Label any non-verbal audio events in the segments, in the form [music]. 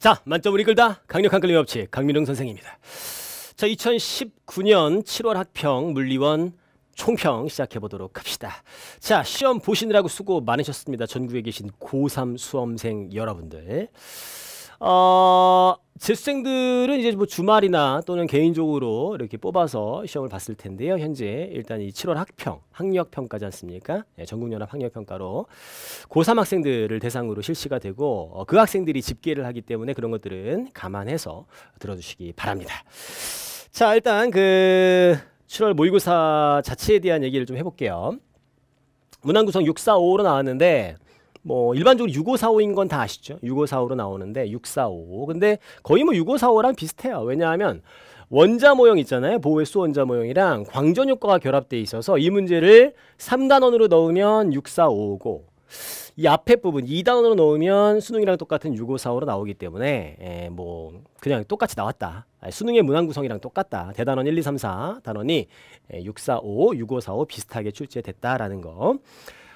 자, 만점을 이끌다 강력한 끌림 업체 강민웅 선생입니다. 자, 2019년 7월 학평 물리원 총평 시작해 보도록 합시다. 자, 시험 보시느라고 수고 많으셨습니다. 전국에 계신 고3 수험생 여러분들. 어, 재수생들은 이제 뭐 주말이나 또는 개인적으로 이렇게 뽑아서 시험을 봤을 텐데요. 현재 일단 이 7월 학평, 학력평가지 않습니까? 예, 전국연합 학력평가로 고3 학생들을 대상으로 실시가 되고 어, 그 학생들이 집계를 하기 때문에 그런 것들은 감안해서 들어주시기 바랍니다. 자, 일단 그 7월 모의고사 자체에 대한 얘기를 좀 해볼게요. 문항구성 645로 나왔는데 뭐 일반적으로 6545인 건 다 아시죠? 6545로 나오는데 645. 근데 거의 뭐 6545랑 비슷해요. 왜냐하면 원자 모형 있잖아요. 보호의수 원자 모형이랑 광전 효과가 결합돼 있어서 이 문제를 3단원으로 넣으면 6455고 이 앞에 부분 2단원으로 넣으면 수능이랑 똑같은 6545로 나오기 때문에 에, 예, 뭐 그냥 똑같이 나왔다. 수능의 문항 구성이랑 똑같다. 대단원 1, 2, 3, 4 단원이 645, 예, 6545 비슷하게 출제됐다라는 거.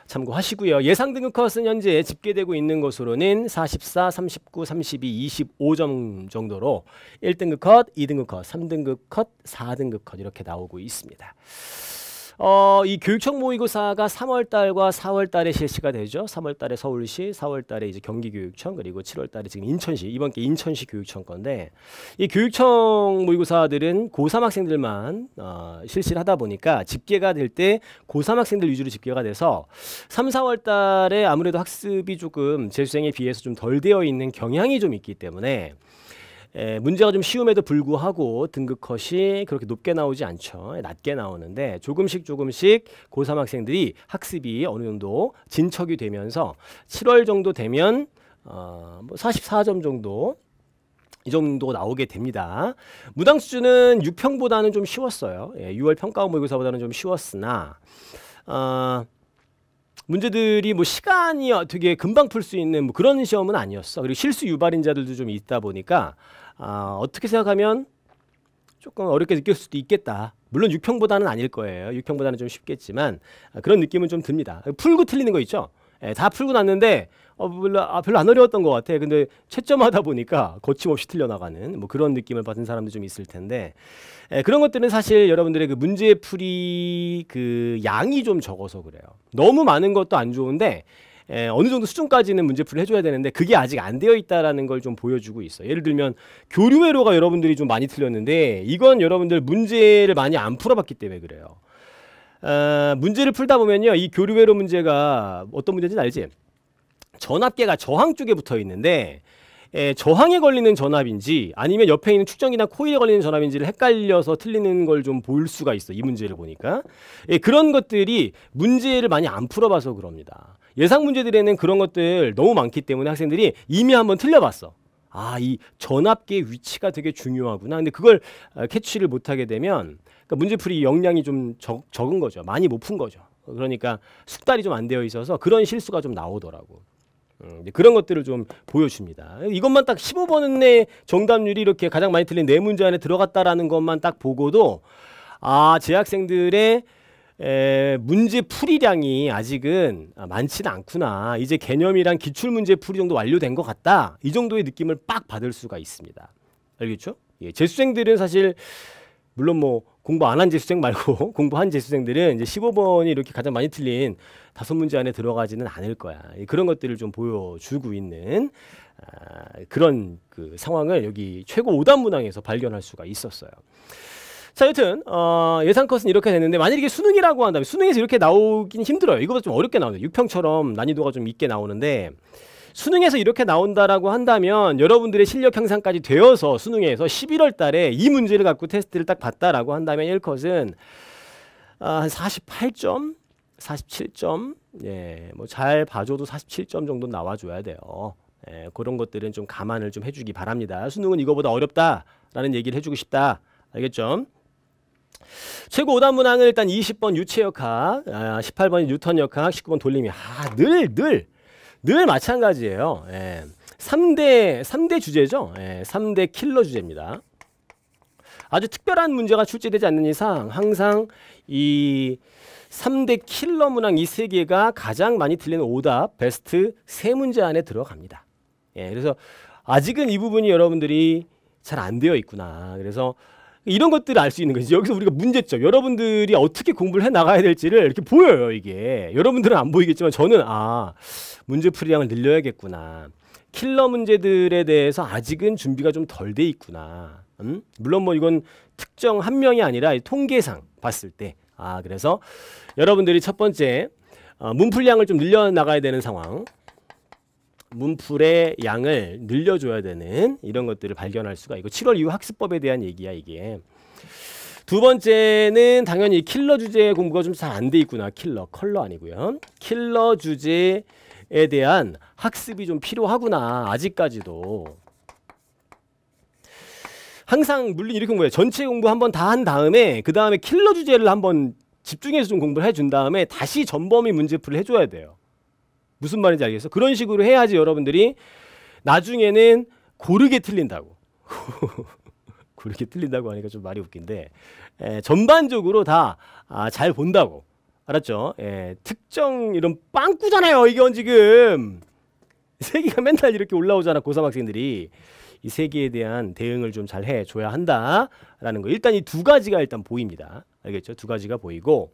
참고하시고요. 예상 등급 컷은 현재 집계되고 있는 것으로는 44, 39, 32, 25점 정도로 1등급 컷, 2등급 컷, 3등급 컷, 4등급 컷 이렇게 나오고 있습니다. 어, 이 교육청 모의고사가 3월 달과 4월 달에 실시가 되죠. 3월 달에 서울시, 4월 달에 이제 경기교육청 그리고 7월 달에 지금 인천시 이번 게 인천시 교육청 건데 이 교육청 모의고사들은 고3 학생들만 어, 실시를 하다 보니까 집계가 될 때 고3 학생들 위주로 집계가 돼서 3, 4월 달에 아무래도 학습이 조금 재수생에 비해서 좀 덜 되어 있는 경향이 좀 있기 때문에 예, 문제가 좀 쉬움에도 불구하고 등급컷이 그렇게 높게 나오지 않죠. 예, 낮게 나오는데 조금씩 조금씩 고3 학생들이 학습이 어느 정도 진척이 되면서 7월 정도 되면 어, 뭐 44점 정도 이 정도 나오게 됩니다. 무당 수준은 6평보다는 좀 쉬웠어요. 예, 6월 평가 원 모의고사보다는 좀 쉬웠으나 어, 문제들이 뭐 시간이 되게 금방 풀 수 있는 뭐 그런 시험은 아니었어. 그리고 실수 유발인자들도 좀 있다 보니까 아, 어떻게 생각하면 조금 어렵게 느낄 수도 있겠다. 물론 6평보다는 아닐 거예요. 6평보다는 좀 쉽겠지만 아, 그런 느낌은 좀 듭니다. 풀고 틀리는 거 있죠. 예, 다 풀고 났는데 어, 별로, 아, 별로 안 어려웠던 것 같아. 근데 채점하다 보니까 거침없이 틀려나가는 뭐 그런 느낌을 받은 사람도 좀 있을 텐데 예, 그런 것들은 사실 여러분들의 그 문제 풀이 그 양이 좀 적어서 그래요. 너무 많은 것도 안 좋은데 에, 어느 정도 수준까지는 문제풀이 해줘야 되는데 그게 아직 안 되어 있다라는 걸 좀 보여주고 있어. 예를 들면 교류회로가 여러분들이 좀 많이 틀렸는데 이건 여러분들 문제를 많이 안 풀어봤기 때문에 그래요. 어, 문제를 풀다 보면요, 이 교류회로 문제가 어떤 문제인지 알지? 전압계가 저항 쪽에 붙어 있는데 에, 저항에 걸리는 전압인지 아니면 옆에 있는 축전기나 코일에 걸리는 전압인지를 헷갈려서 틀리는 걸 좀 볼 수가 있어 이 문제를 보니까 예, 그런 것들이 문제를 많이 안 풀어봐서 그럽니다 예상 문제들에는 그런 것들 너무 많기 때문에 학생들이 이미 한번 틀려봤어 아, 이 전압계의 위치가 되게 중요하구나. 근데 그걸 아, 캐치를 못하게 되면 그러니까 문제풀이 역량이 좀 적, 적은 거죠. 많이 못 푼 거죠. 그러니까 숙달이 좀 안 되어 있어서 그런 실수가 좀 나오더라고. 음, 그런 것들을 좀 보여줍니다. 이것만 딱 15번의 정답률이 이렇게 가장 많이 틀린 네 문제 안에 들어갔다라는 것만 딱 보고도 아, 재 학생들의 에, 문제 풀이량이 아직은 많지는 않구나. 이제 개념이랑 기출 문제 풀이 정도 완료된 것 같다. 이 정도의 느낌을 빡 받을 수가 있습니다. 알겠죠? 예, 재수생들은 사실 물론 뭐 공부 안 한 재수생 말고 [laughs] 공부한 재수생들은 이제 15번이 이렇게 가장 많이 틀린 다섯 문제 안에 들어가지는 않을 거야. 그런 것들을 좀 보여주고 있는 아, 그런 그 상황을 여기 최고 5단 문항에서 발견할 수가 있었어요. 자, 여튼 어, 예상 컷은 이렇게 됐는데 만약에 이게 수능이라고 한다면 수능에서 이렇게 나오긴 힘들어요. 이거보다 좀 어렵게 나오네요. 육평처럼 난이도가 좀 있게 나오는데 수능에서 이렇게 나온다라고 한다면 여러분들의 실력 향상까지 되어서 수능에서 11월 달에 이 문제를 갖고 테스트를 딱 봤다라고 한다면 1컷은 아, 48점? 47점? 예, 뭐 잘 봐줘도 47점 정도 나와줘야 돼요. 예, 그런 것들은 좀 감안을 좀 해주기 바랍니다. 수능은 이거보다 어렵다라는 얘기를 해주고 싶다. 알겠죠? 최고 오답 문항은 일단 20번 유체 역학, 1 아, 8번 뉴턴 역학, 19번 돌림이 아, 늘늘 늘 마찬가지예요. 예. 3대, 3대 주제죠. 예, 3대 킬러 주제입니다. 아주 특별한 문제가 출제되지 않는 이상 항상 이 3대 킬러 문항 이 세 개가 가장 많이 틀리는 오답 베스트 세 문제 안에 들어갑니다. 예, 그래서 아직은 이 부분이 여러분들이 잘 안 되어 있구나. 그래서 이런 것들을 알 수 있는 거죠. 여기서 우리가 문제점, 여러분들이 어떻게 공부를 해 나가야 될지를 이렇게 보여요, 이게. 여러분들은 안 보이겠지만 저는 아, 문제풀이량을 늘려야겠구나. 킬러 문제들에 대해서 아직은 준비가 좀 덜 돼 있구나. 음? 물론 뭐 이건 특정 한 명이 아니라 통계상 봤을 때. 아, 그래서 여러분들이 첫 번째 어, 문풀량을 좀 늘려 나가야 되는 상황. 문풀의 양을 늘려줘야 되는 이런 것들을 발견할 수가 있고 7월 이후 학습법에 대한 얘기야 이게. 두 번째는 당연히 킬러 주제 공부가 좀 잘 안 돼 있구나. 킬러, 컬러 아니고요. 킬러 주제에 대한 학습이 좀 필요하구나. 아직까지도. 항상 물론 이렇게 공부해 전체 공부 한 번 다 한 다음에 그 다음에 킬러 주제를 한 번 집중해서 좀 공부를 해 준 다음에 다시 전범위 문제풀을 해줘야 돼요. 무슨 말인지 알겠어? 그런 식으로 해야지 여러분들이 나중에는 고르게 틀린다고. [laughs] 고르게 틀린다고 하니까 좀 말이 웃긴데 에, 예, 전반적으로 다잘 아, 본다고. 알았죠? 예, 특정 이런 빵꾸잖아요 이건 지금 세기가 맨날 이렇게 올라오잖아 고3 학생들이 이 세기에 대한 대응을 좀 잘 해줘야 한다라는 거 일단 이 두 가지가 일단 보입니다 알겠죠? 두 가지가 보이고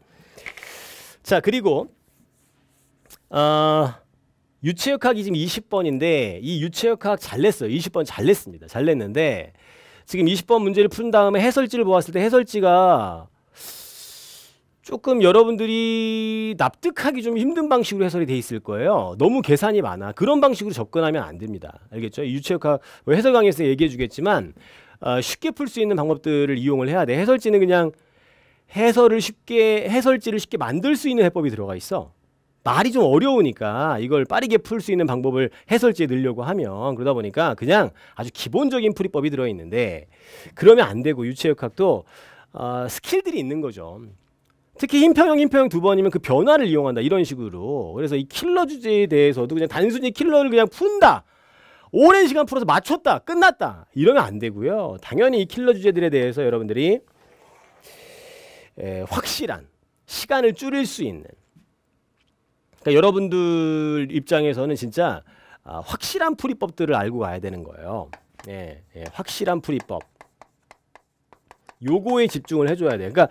자 그리고 어, 유체역학이 지금 20번인데 이 유체역학 잘 냈어요. 20번 잘 냈습니다. 잘 냈는데 지금 20번 문제를 푼 다음에 해설지를 보았을 때 해설지가 조금 여러분들이 납득하기 좀 힘든 방식으로 해설이 돼 있을 거예요. 너무 계산이 많아. 그런 방식으로 접근하면 안 됩니다. 알겠죠? 유체역학 뭐 해설 강의에서 얘기해 주겠지만 어, 쉽게 풀 수 있는 방법들을 이용을 해야 돼. 해설지는 그냥 해설을 쉽게 해설지를 쉽게 만들 수 있는 해법이 들어가 있어. 말이 좀 어려우니까 이걸 빠르게 풀 수 있는 방법을 해설지에 넣으려고 하면 그러다 보니까 그냥 아주 기본적인 풀이법이 들어있는데 그러면 안 되고 유체역학도 어, 스킬들이 있는 거죠. 특히 힘평형힘평형두 번이면 그 변화를 이용한다 이런 식으로 그래서 이 킬러 주제에 대해서도 그냥 단순히 킬러를 그냥 푼다 오랜 시간 풀어서 맞췄다 끝났다 이러면 안 되고요 당연히 이 킬러 주제들에 대해서 여러분들이 에, 확실한 시간을 줄일 수 있는 그러니까 여러분들 입장에서는 진짜 아, 확실한 풀이법들을 알고 가야 되는 거예요. 예, 예, 확실한 풀이법. 요거에 집중을 해줘야 돼. 그러니까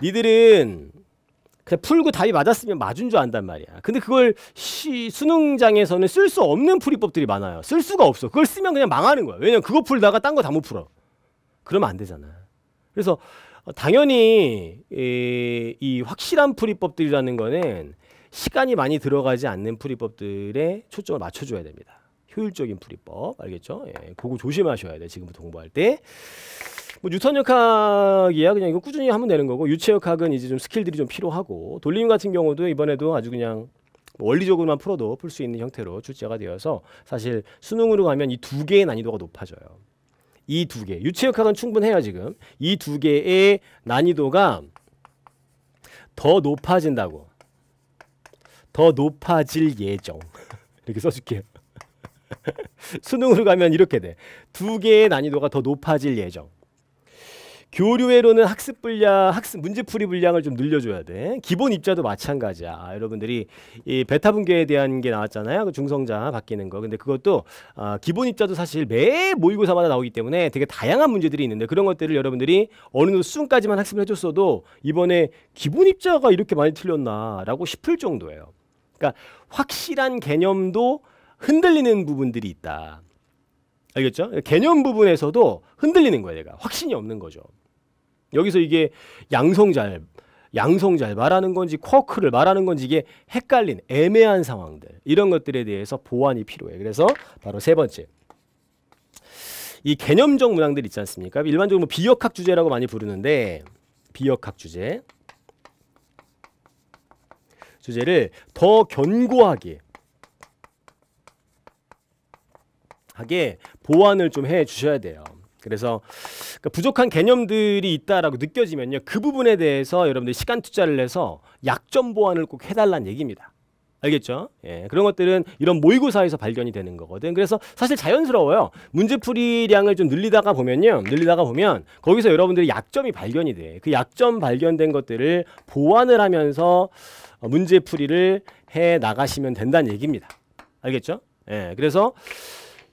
니들은 그냥 풀고 답이 맞았으면 맞은 줄 안단 말이야. 근데 그걸 시, 수능장에서는 쓸 수 없는 풀이법들이 많아요. 쓸 수가 없어. 그걸 쓰면 그냥 망하는 거야. 왜냐면 그거 풀다가 딴 거 다 못 풀어. 그러면 안 되잖아. 그래서 당연히 이, 이 확실한 풀이법들이라는 거는 시간이 많이 들어가지 않는 풀이법들에 초점을 맞춰줘야 됩니다. 효율적인 풀이법 알겠죠? 예, 그거 조심하셔야 돼 지금부터 공부할 때. 뭐 뉴턴역학이야 그냥 이거 꾸준히 하면 되는 거고 유체역학은 이제 좀 스킬들이 좀 필요하고 돌림 같은 경우도 이번에도 아주 그냥 뭐 원리적으로만 풀어도 풀 수 있는 형태로 출제가 되어서 사실 수능으로 가면 이 두 개의 난이도가 높아져요. 이 두 개. 유체역학은 충분해요, 지금. 이 두 개의 난이도가 더 높아진다고. 더 높아질 예정 [laughs] 이렇게 써줄게요 [laughs] 수능으로 가면 이렇게 돼 두 개의 난이도가 더 높아질 예정 교류회로는 학습 분량, 학습 문제풀이 분량을 좀 늘려줘야 돼. 기본 입자도 마찬가지야. 아, 여러분들이 이 베타 분괴에 대한 게 나왔잖아요. 그 중성자 바뀌는 거. 근데 그것도 아, 기본 입자도 사실 매 모의고사마다 나오기 때문에 되게 다양한 문제들이 있는데 그런 것들을 여러분들이 어느 수준까지만 학습을 해줬어도 이번에 기본 입자가 이렇게 많이 틀렸나라고 싶을 정도예요. 그러니까 확실한 개념도 흔들리는 부분들이 있다. 알겠죠? 개념 부분에서도 흔들리는 거예요, 가 확신이 없는 거죠. 여기서 이게 양성잘 양성잘 말하는 건지 쿼크를 말하는 건지 이게 헷갈린 애매한 상황들 이런 것들에 대해서 보완이 필요해 그래서 바로 세 번째 이 개념적 문항들 있지 않습니까 일반적으로 뭐 비역학 주제라고 많이 부르는데 비역학 주제 주제를 더 견고하게 하게 보완을 좀 해 주셔야 돼요. 그래서 그러니까 부족한 개념들이 있다라고 느껴지면요. 그 부분에 대해서 여러분들 시간 투자를 해서 약점 보완을 꼭 해달라는 얘기입니다. 알겠죠? 예, 그런 것들은 이런 모의고사에서 발견이 되는 거거든. 그래서 사실 자연스러워요. 문제풀이량을 좀 늘리다가 보면요. 늘리다가 보면 거기서 여러분들이 약점이 발견이 돼. 그 약점 발견된 것들을 보완을 하면서 어, 문제풀이를 해 나가시면 된다는 얘기입니다. 알겠죠? 예, 그래서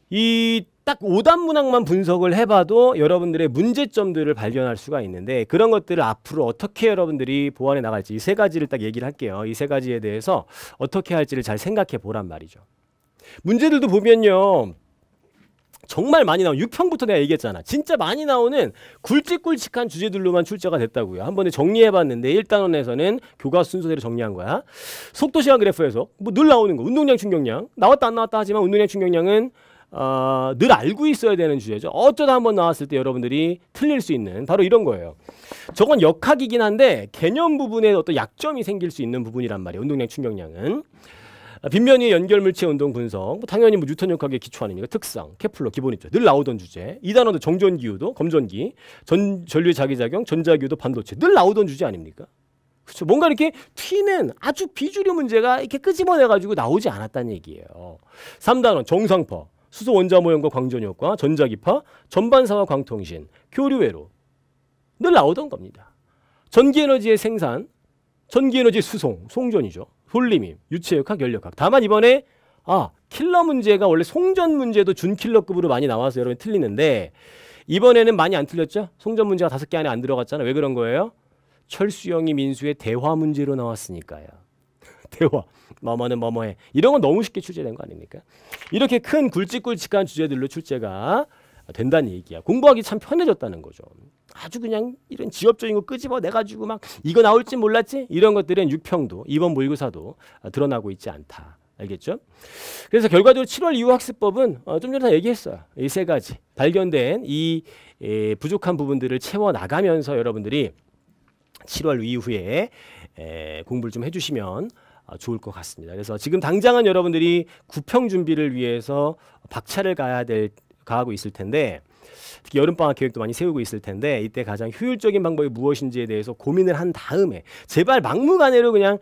이딱 5단 문항만 분석을 해봐도 여러분들의 문제점들을 발견할 수가 있는데 그런 것들을 앞으로 어떻게 여러분들이 보완해 나갈지 이 세 가지를 딱 얘기를 할게요. 이 세 가지에 대해서 어떻게 할지를 잘 생각해 보란 말이죠. 문제들도 보면요. 정말 많이 나온 6편부터 내가 얘기했잖아. 진짜 많이 나오는 굵직굵직한 주제들로만 출제가 됐다고요. 한 번에 정리해봤는데 1단원에서는 교과 순서대로 정리한 거야. 속도 시간 그래프에서 뭐 늘 나오는 거. 운동량, 충격량. 나왔다 안 나왔다 하지만 운동량, 충격량은 어, 늘 알고 있어야 되는 주제죠. 어쩌다 한번 나왔을 때 여러분들이 틀릴 수 있는 바로 이런 거예요. 저건 역학이긴 한데 개념 부분에 어떤 약점이 생길 수 있는 부분이란 말이에요. 운동량 충격량은. 빗면위의 어, 연결 물체 운동 분석, 뭐 당연히 뭐 뉴턴 역학에 기초하는 이거 특성, 케플러 기본 이죠늘 나오던 주제. 이 단어도 정전기후도, 검전기, 전 전류의 자기작용, 전자기후도, 반도체 늘 나오던 주제 아닙니까? 그렇죠. 뭔가 이렇게 튀는 아주 비주류 문제가 이렇게 끄집어내 가지고 나오지 않았다는 얘기예요. 3단원 정상파. 수소 원자 모형과 광전효과, 전자기파, 전반사와 광통신, 교류회로 늘 나오던 겁니다. 전기에너지의 생산, 전기에너지 수송, 송전이죠. 돌림임, 유체역학, 열역학. 다만 이번에 아 킬러 문제가 원래 송전 문제도 준킬러급으로 많이 나와서 여러분 틀리는데 이번에는 많이 안 틀렸죠? 송전 문제가 다섯 개 안에 안들어갔잖아왜 그런 거예요? 철수형이 민수의 대화 문제로 나왔으니까요. 대화, 뭐뭐는 뭐뭐해 이런 건 너무 쉽게 출제된 거 아닙니까? 이렇게 큰 굵직굵직한 주제들로 출제가 된다는 얘기야. 공부하기 참 편해졌다는 거죠. 아주 그냥 이런 지엽적인 거 끄집어내가지고 막 이거 나올지 몰랐지? 이런 것들은 6평도 이번 모의고사도 드러나고 있지 않다. 알겠죠? 그래서 결과적으로 7월 이후 학습법은 어, 좀 전에 다 얘기했어요. 이 세 가지 발견된 이 부족한 부분들을 채워 나가면서 여러분들이 7월 이후 에, 공부를 좀 해주시면 아, 좋을 것 같습니다. 그래서 지금 당장은 여러분들이 구평 준비를 위해서 박차를 가야 될 가하고 있을 텐데 특히 여름방학 계획도 많이 세우고 있을 텐데 이때 가장 효율적인 방법이 무엇인지에 대해서 고민을 한 다음에 제발 막무가내로 그냥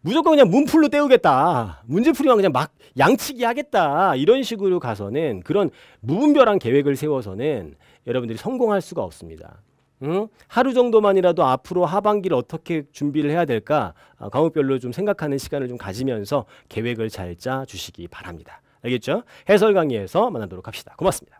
무조건 그냥 문풀로 때우겠다. 문제풀이만 그냥 막 양치기 하겠다. 이런 식으로 가서는 그런 무분별한 계획을 세워서는 여러분들이 성공할 수가 없습니다. 응? 하루 정도만이라도 앞으로 하반기를 어떻게 준비를 해야 될까 아, 과목별로 좀 생각하는 시간을 좀 가지면서 계획을 잘 짜 주시기 바랍니다. 알겠죠? 해설 강의에서 만나도록 합시다. 고맙습니다.